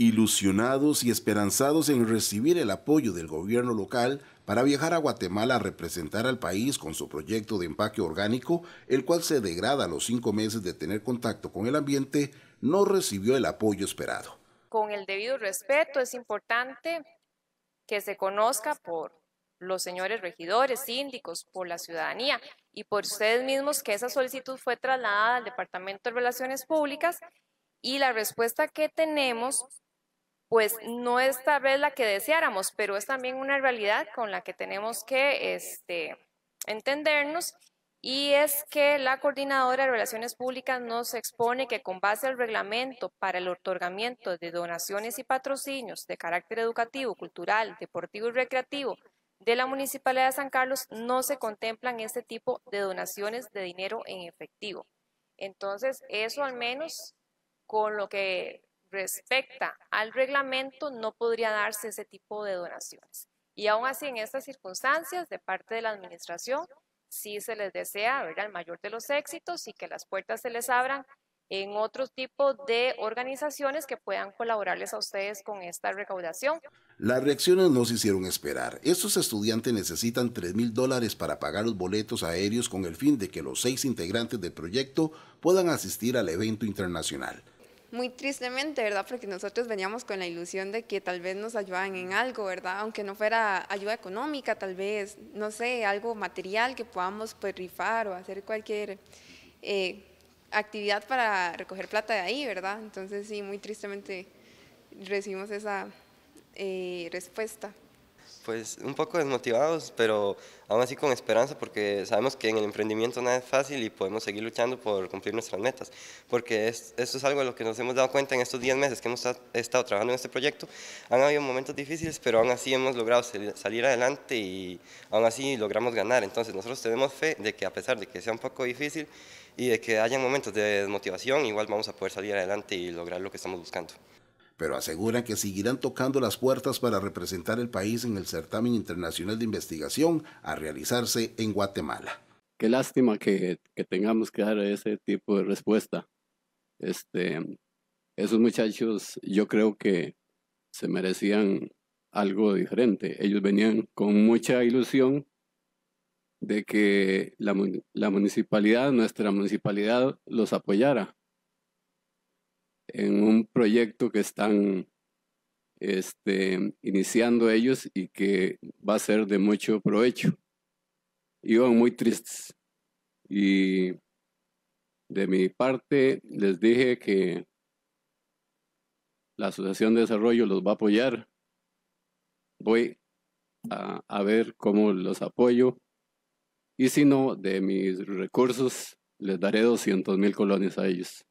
ilusionados y esperanzados en recibir el apoyo del gobierno local para viajar a Guatemala a representar al país con su proyecto de empaque orgánico, el cual se degrada a los cinco meses de tener contacto con el ambiente, no recibió el apoyo esperado. Con el debido respeto es importante que se conozca por los señores regidores, síndicos, por la ciudadanía y por ustedes mismos que esa solicitud fue trasladada al Departamento de Relaciones Públicas y la respuesta que tenemos pues, pues no es tal vez la que deseáramos, pero es también una realidad con la que tenemos que este, entendernos y es que la coordinadora de Relaciones Públicas nos expone que con base al reglamento para el otorgamiento de donaciones y patrocinios de carácter educativo, cultural, deportivo y recreativo de la Municipalidad de San Carlos no se contemplan este tipo de donaciones de dinero en efectivo. Entonces, eso al menos con lo que respecta al reglamento, no podría darse ese tipo de donaciones. Y aún así, en estas circunstancias, de parte de la administración, sí se les desea ver el mayor de los éxitos y que las puertas se les abran en otro tipo de organizaciones que puedan colaborarles a ustedes con esta recaudación. Las reacciones no se hicieron esperar. Estos estudiantes necesitan 3 mil dólares para pagar los boletos aéreos con el fin de que los seis integrantes del proyecto puedan asistir al evento internacional muy tristemente, ¿verdad? Porque nosotros veníamos con la ilusión de que tal vez nos ayudaban en algo, ¿verdad? Aunque no fuera ayuda económica, tal vez, no sé, algo material que podamos pues, rifar o hacer cualquier eh, actividad para recoger plata de ahí, ¿verdad? Entonces sí, muy tristemente recibimos esa eh, respuesta pues un poco desmotivados, pero aún así con esperanza porque sabemos que en el emprendimiento nada es fácil y podemos seguir luchando por cumplir nuestras metas, porque esto es algo de lo que nos hemos dado cuenta en estos 10 meses que hemos estado trabajando en este proyecto. Han habido momentos difíciles, pero aún así hemos logrado salir adelante y aún así logramos ganar. Entonces nosotros tenemos fe de que a pesar de que sea un poco difícil y de que haya momentos de desmotivación, igual vamos a poder salir adelante y lograr lo que estamos buscando pero aseguran que seguirán tocando las puertas para representar el país en el certamen internacional de investigación a realizarse en Guatemala. Qué lástima que, tengamos que dar ese tipo de respuesta. Este, esos muchachos yo creo que se merecían algo diferente. Ellos venían con mucha ilusión de que la municipalidad, nuestra municipalidad, los apoyara en un proyecto que están este, iniciando ellos y que va a ser de mucho provecho. Iban muy tristes y de mi parte les dije que la Asociación de Desarrollo los va a apoyar. Voy a, ver cómo los apoyo y si no, de mis recursos les daré 200 mil colones a ellos.